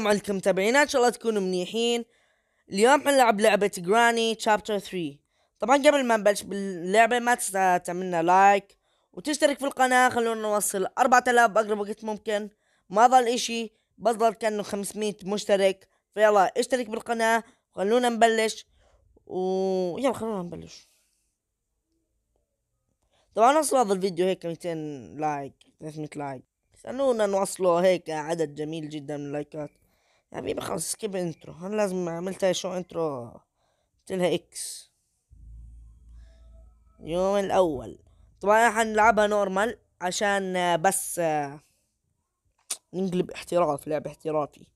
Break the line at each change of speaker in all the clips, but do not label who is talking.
مع لكم ان شاء الله تكونوا منيحين اليوم حنلعب لعبة جراني تشابتر 3 طبعا قبل ما نبلش باللعبة ما تنسى تعملنا لايك وتشترك في القناة خلونا نوصل 4000 بأقرب وقت ممكن ما ظل اشي بس ظل كأنه 500 مشترك فيلا اشترك بالقناة وخلونا نبلش ويلا خلونا نبلش طبعا نوصل هذا الفيديو هيك 200 لايك 300 لايك خلونا نوصله هيك عدد جميل جدا من اللايكات حبيبي خلص سكيب انترو انا لازم عملت شو انترو قلتلها اكس اليوم الاول طبعا حنلعبها نورمال عشان بس نقلب احتراف لعب احترافي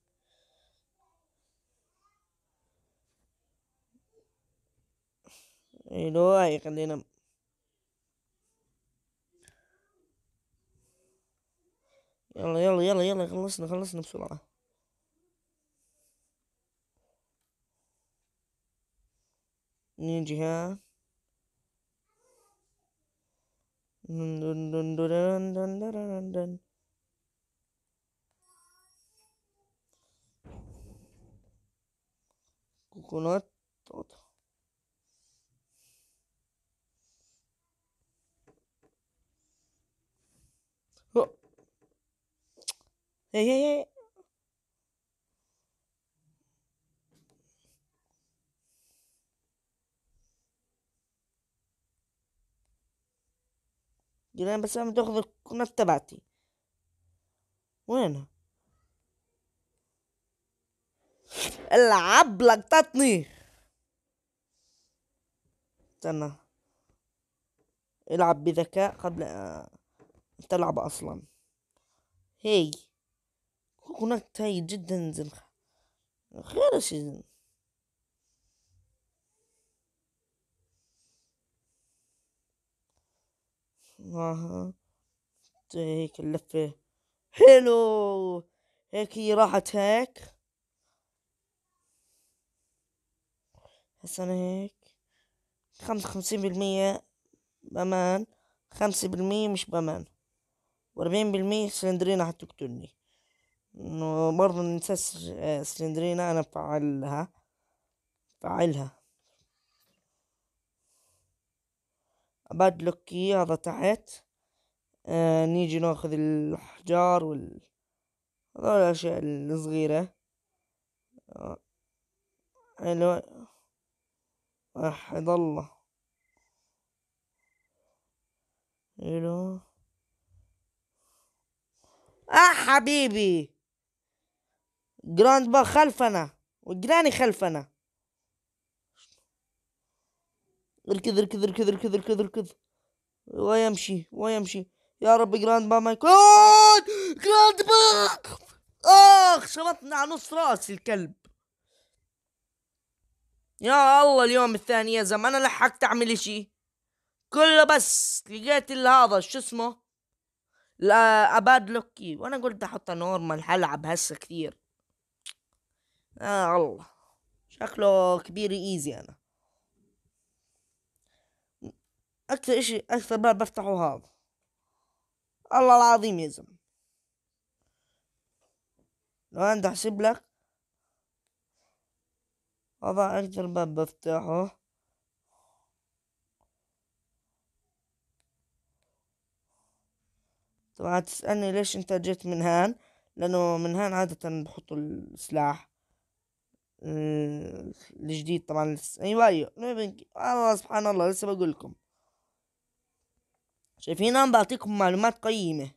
الو هاي إيوه، خلينا يلا يلا يلا يلا خلصنا خلصنا بسرعة ini dia dun dun dun dun dun dun dun coconut Oh. Hey, hey, hey. جيران بس لما تاخذ القناة تبعتي وينها العب لقطتني استنى العب بذكاء قبل أن تلعب اصلا هي كونكت هاي جدا زنخة غير شي زنخة اها هيك اللفة حلو هيك هي راحت هيك هسه انا هيك خمسة وخمسين بالمية بأمان خمسة بالمية مش بأمان وأربعين بالمية سلندرينا حتقتلني إنه برضه ننسى آه، سلندرينا أنا بفعلها فعلها بعد لوكي هذا تحت آه نيجي ناخذ الأحجار وال هذول الأشياء الصغيرة آه، حلو وحد الله حلو آه حبيبي جراند با خلفنا وجراني خلفنا اركض اركض اركض اركض اركض اركض ويمشي ويمشي يا رب جراند با باما يكون جراند با اخ شبطنا على نص راس الكلب يا الله اليوم الثاني يا زلمه انا لحقت اعمل اشي كله بس لقيت هذا شو اسمه اباد لوكي وانا قلت احطه نورمال حلعب هسه كثير آه الله شكله كبير ايزي انا أكثر إشي أكثر باب بفتحه هذا الله العظيم يا زلمة لو عندي أحسب لك هذا أكثر باب بفتحه طبعا تسألني ليش أنت جيت من هان لأنه من هان عادة بحطوا السلاح آه، الجديد طبعا لسه ايوه ايوه والله سبحان الله لسه بقول لكم شايفين انا بعطيكم معلومات قيمة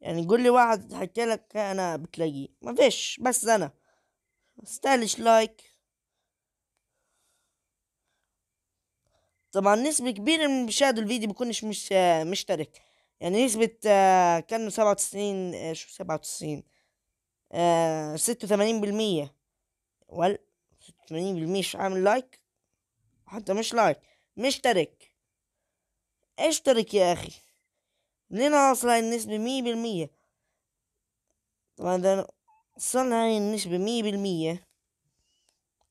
يعني قول لي واحد حكى لك انا بتلاقيه ما فيش بس انا استهلش لايك طبعا نسبة كبيرة من بيشاهدوا الفيديو بكونش مش مشترك يعني نسبة آه، كانوا سبعة وتسعين آه، شو سبعة وتسعين آه، ستة وثمانين بالمية ولا ستة وثمانين بالمية مش عامل لايك حتى مش لايك مشترك اشترك يا اخي لين اوصل هاي النسبة مية بالمية طبعا اذا وصلنا هاي النسبة مية بالمية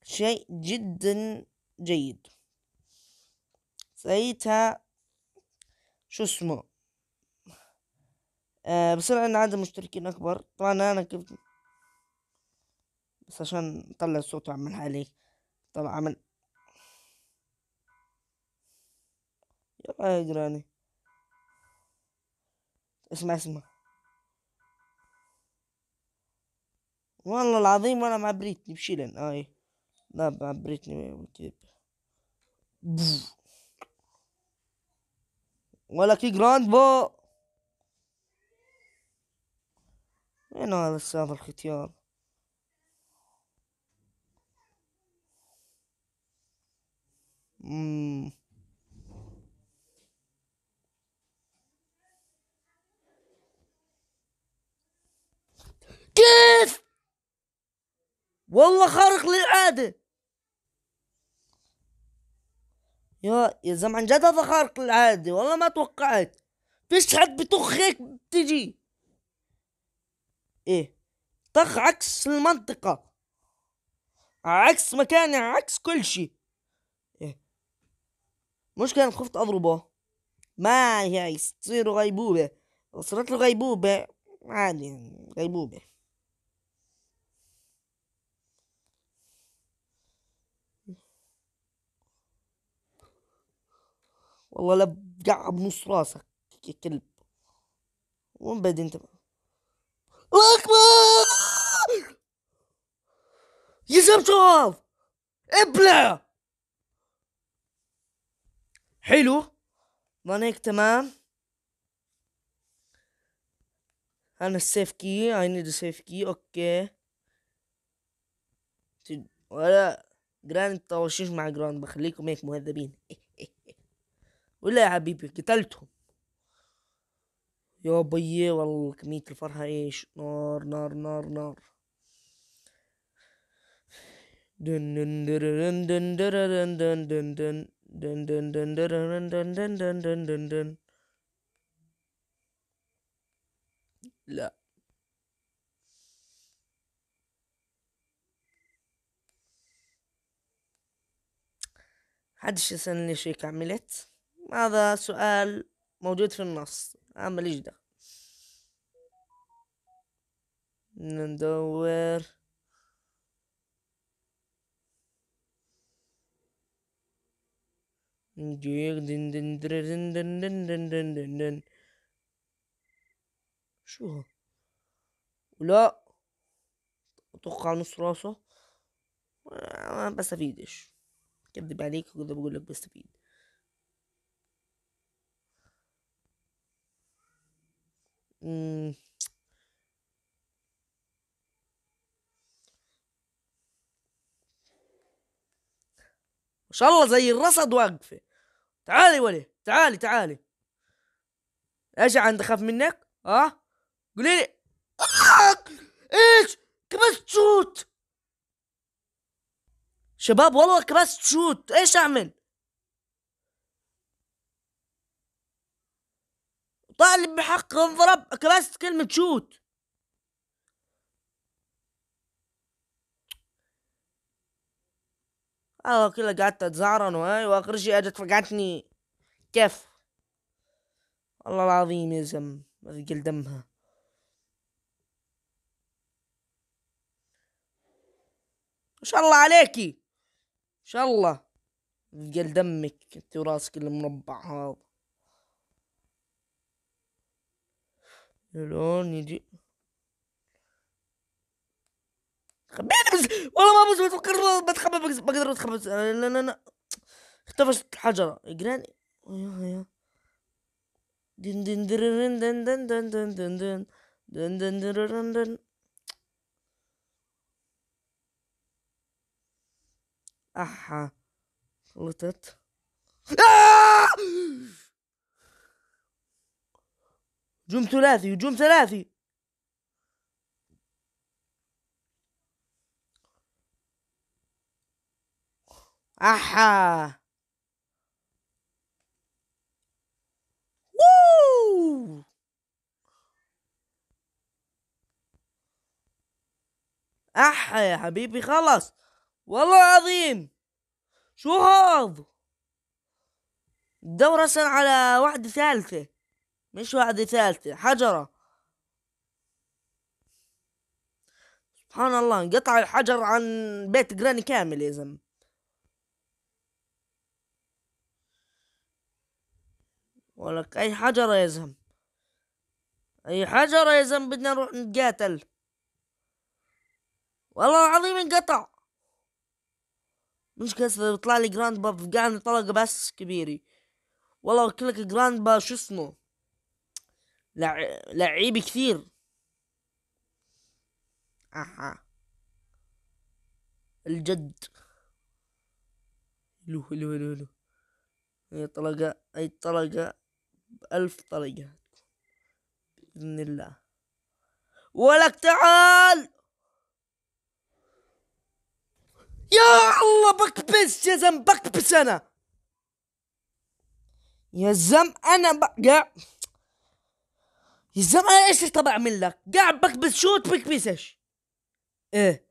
شيء جدا جيد ساعتها شو اسمه آه بصير عندنا عدد مشتركين اكبر طبعا انا كنت بس عشان اطلع الصوت واعمل عليه طبعا عمل يلا يا جيراني اسمع اسمع والله العظيم وانا مع بريتني بشيلن آه، اي لا مع بريتني ولا كي جراند بو وين هذا الساعة الختيار مم. والله خارق للعادة يا يا زلمة عن جد هذا خارق للعادة والله ما توقعت فيش حد بطخ هيك بتجي ايه طخ عكس المنطقة عكس مكاني عكس كل شيء إيه. مش كان خفت اضربه ما هي يصير غيبوبة وصلت له غيبوبة عادي غيبوبة والله لا بقع بنص راسك يا كلب وين بعد انت اكبر يا زبطوف ابلع حلو ظنيك تمام انا السيف كي اي نيد سيف كي اوكي ولا جراند طوشيش مع جراند بخليكم هيك مهذبين ولا يا حبيبي قتلتهم يا بيي والله كمية الفرحة ايش نار نار نار نار لا حدش يسألني هيك عملت هذا سؤال موجود في النص عم ليش ده ندور نجيك دن دن دن دن دن دن دن دن دن شو لا اتوقع على نص راسه ما بستفيدش كذب عليك وكذا بقول لك بستفيد ما شاء الله زي الرصد واقفة تعالي ولي تعالي تعالي ايش عند خاف منك ها قولي لي ايش كبست شوت شباب والله كبست شوت ايش اعمل طالب بحق انضرب بس كلمة شوت اه كلها قعدت اتزعرن وهاي واخر شي اجت فقعتني كيف والله العظيم يا زلمة اثقل دمها ما شاء الله عليكي ما شاء الله اثقل دمك انت وراسك المربع هذا لون يجي خبيت بس والله ما بس بتفكر بتخبى بقدر بتخبى لا لا لا اختفشت الحجرة اقراني دن دن دن دن دن دن دن دن دن دن دن دن دن أحا فلتت آه! جم ثلاثي هجوم ثلاثي احا احا يا حبيبي خلص والله العظيم شو هذا الدورة على واحدة ثالثة مش واحدة ثالثة حجرة سبحان الله انقطع الحجر عن بيت جراني كامل يا زلمة ولك اي حجرة يا زلمة اي حجرة يا زلمة بدنا نروح نتقاتل والله العظيم انقطع مش كسر طلع لي جراند باب فقعني طلقة بس كبيري والله قلت لك جراند با شو اسمه لعيب كثير اها الجد لو لو لو لو اي طلقة اي طلقة بألف طلقة بإذن الله ولك تعال يا الله بكبس يا زم بكبس انا يا زم انا بقع يا زلمه ايش طب اعمل لك؟ قاعد بكبس شوت بكبسش ايه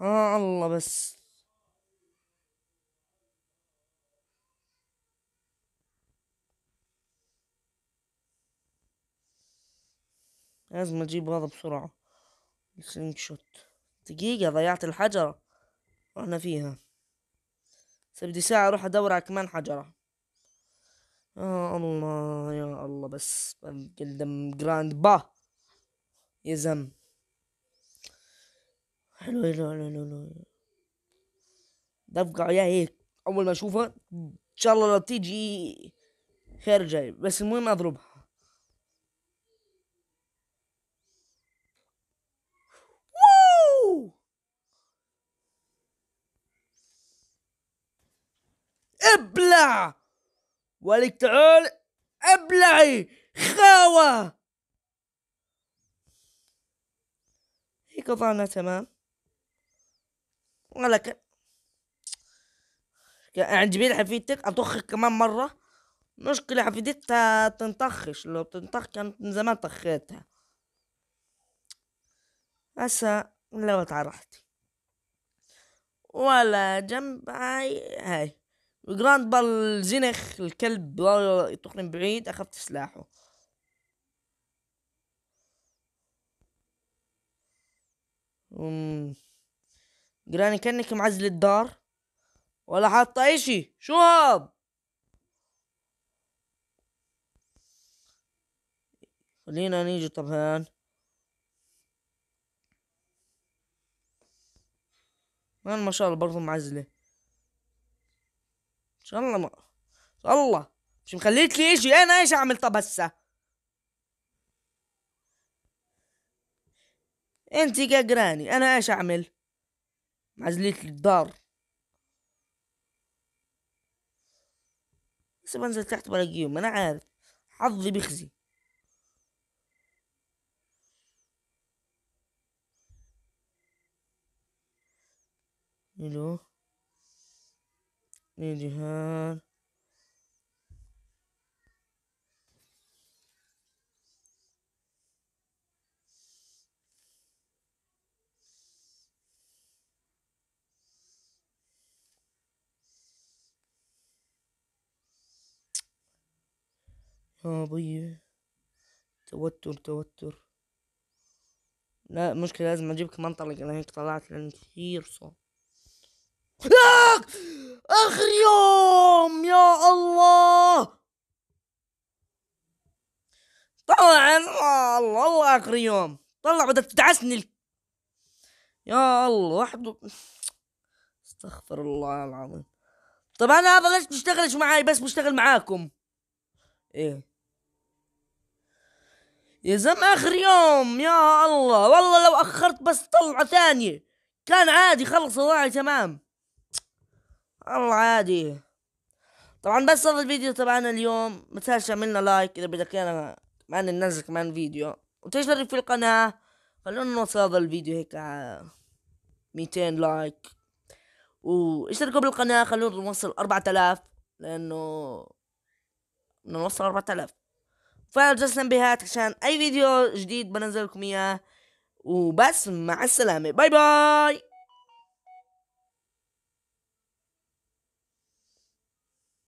آه الله بس لازم اجيب هذا بسرعة السلينج شوت دقيقة ضيعت الحجرة رحنا فيها بدي ساعة اروح ادور على كمان حجرة يا آه، الله يا الله بس قدم جراند با يا زم حلو حلو حلو حلو دفقة يا هيك أول ما أشوفها إن شاء الله لو تيجي خير جاي بس المهم أضربها ابلع ولك تعال ابلعي خاوة هيك وضعنا تمام ولكن يعني عجبين حفيدتك اطخك كمان مرة مشكلة حفيدتها تنطخش لو بتنطخ كانت من زمان طخيتها هسا لو تعرفتي ولا جنب هاي هاي جراند بال زينخ الكلب يطقني بعيد أخذت سلاحه أم... جراني كأنك معزل الدار ولا حاطة أي شي شو هاد خلينا نيجي طب هان ما شاء الله برضو معزلة شاء الله ما شاء الله مش مخليت لي اجي انا ايش اعمل طب هسه انت قاقراني انا ايش اعمل معزليت للدار بس بنزل تحت بلاقيهم انا عارف حظي بيخزي الو للجهار هابية توتر توتر لا مشكلة لازم اجيبك منطلق انا هيك طلعت لان كثير صوت آخر يوم يا الله طبعا الله الله آخر يوم طلع بدك تدعسني ال... يا الله وحده استغفر الله العظيم طب انا هذا ليش بيشتغلش معي بس بشتغل معاكم ايه يا زلمة اخر يوم يا الله والله لو اخرت بس طلعة ثانية كان عادي خلص الله تمام الله عادي طبعا بس هذا الفيديو تبعنا اليوم ما تنساش تعملنا لايك اذا بدك ايانا كمان ننزل كمان فيديو وتشترك في القناة خلونا نوصل هذا الفيديو هيك ميتين لايك واشتركوا بالقناة خلونا نوصل أربعة آلاف لأنه بدنا نوصل أربعة آلاف فعلوا جرس التنبيهات عشان أي فيديو جديد بنزل لكم إياه وبس مع السلامة باي باي